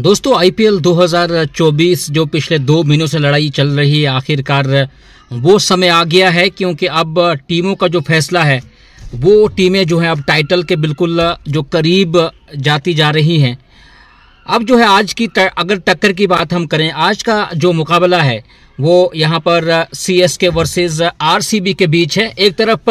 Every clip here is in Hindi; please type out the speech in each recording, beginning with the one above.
दोस्तों आईपीएल 2024 जो पिछले दो महीनों से लड़ाई चल रही है आखिरकार वो समय आ गया है क्योंकि अब टीमों का जो फैसला है वो टीमें जो हैं अब टाइटल के बिल्कुल जो करीब जाती जा रही हैं अब जो है आज की तर, अगर टक्कर की बात हम करें आज का जो मुकाबला है वो यहाँ पर C S K versus R C B के बीच है एक तरफ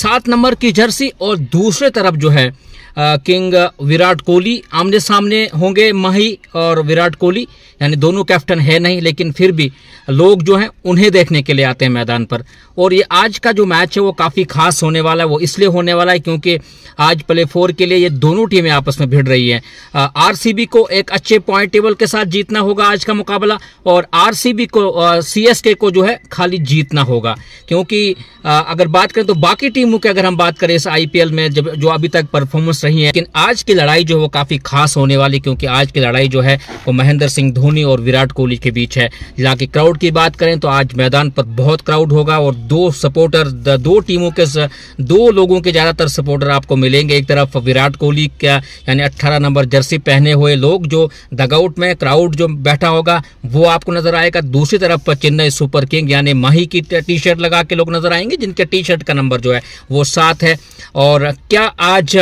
सात नंबर की जर्सी और दूसरे तरफ जो है किंग विराट कोहली आमने सामने होंगे माही और विराट कोहली यानी दोनों कैप्टन है नहीं लेकिन फिर भी लोग जो हैं उन्हें देखने के लिए आते हैं मैदान पर और ये आज का जो मैच है वो काफ़ी खास होने वाला है वो इसलिए होने वाला है क्योंकि आज प्ले फोर के लिए ये दोनों टीमें आपस में भिड़ रही हैं आर को एक अच्छे पॉइंट टेबल के साथ जीतना होगा आज का मुकाबला और आर को सी को जो है खाली जीतना होगा क्योंकि आ, अगर बात करें तो बाकी टीमों की अगर हम बात करें इस आई में जब जो अभी तक परफॉर्मेंस रही है लेकिन आज की लड़ाई जो है वो काफी खास होने वाली क्योंकि आज की लड़ाई जो है वो महेंद्र सिंह धोनी और विराट कोहली के बीच है जहाँ की क्राउड की बात करें तो आज मैदान पर बहुत क्राउड होगा और दो सपोर्टर दो टीमों के दो लोगों के ज्यादातर सपोर्टर आपको मिलेंगे एक तरफ विराट कोहली का यानी अट्ठारह नंबर जर्सी पहने हुए लोग जो दगआउट में क्राउड जो बैठा होगा वो आपको नजर आएगा दूसरी तरफ चेन्नई सुपर किंग यानी माही की टी शर्ट लगा के लोग नजर आएंगे जिनके टी शर्ट का नंबर जो है वो सात है और क्या आज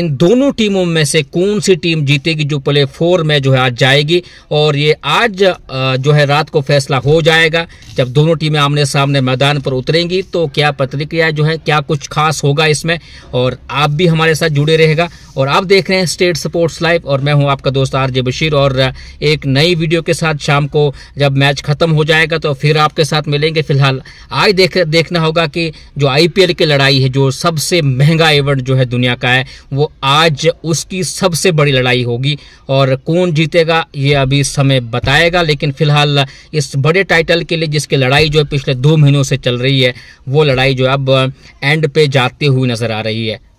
इन दोनों टीमों में से कौन सी टीम जीतेगी जो प्ले फोर में जो है आज जाएगी और ये आज जो है रात को फैसला हो जाएगा जब दोनों टीमें आमने सामने मैदान पर उतरेंगी तो क्या प्रतिक्रिया जो है क्या कुछ खास होगा इसमें और आप भी हमारे साथ जुड़े रहेगा और आप देख रहे हैं स्टेट स्पोर्ट्स लाइव और मैं हूं आपका दोस्त आरजे बशीर और एक नई वीडियो के साथ शाम को जब मैच खत्म हो जाएगा तो फिर आपके साथ मिलेंगे फिलहाल आज देख देखना होगा कि जो आईपीएल की लड़ाई है जो सबसे महंगा इवेंट जो है दुनिया का है वो वो आज उसकी सबसे बड़ी लड़ाई होगी और कौन जीतेगा ये अभी समय बताएगा लेकिन फिलहाल इस बड़े टाइटल के लिए जिसकी लड़ाई जो है पिछले दो महीनों से चल रही है वो लड़ाई जो अब एंड पे जाते हुए नज़र आ रही है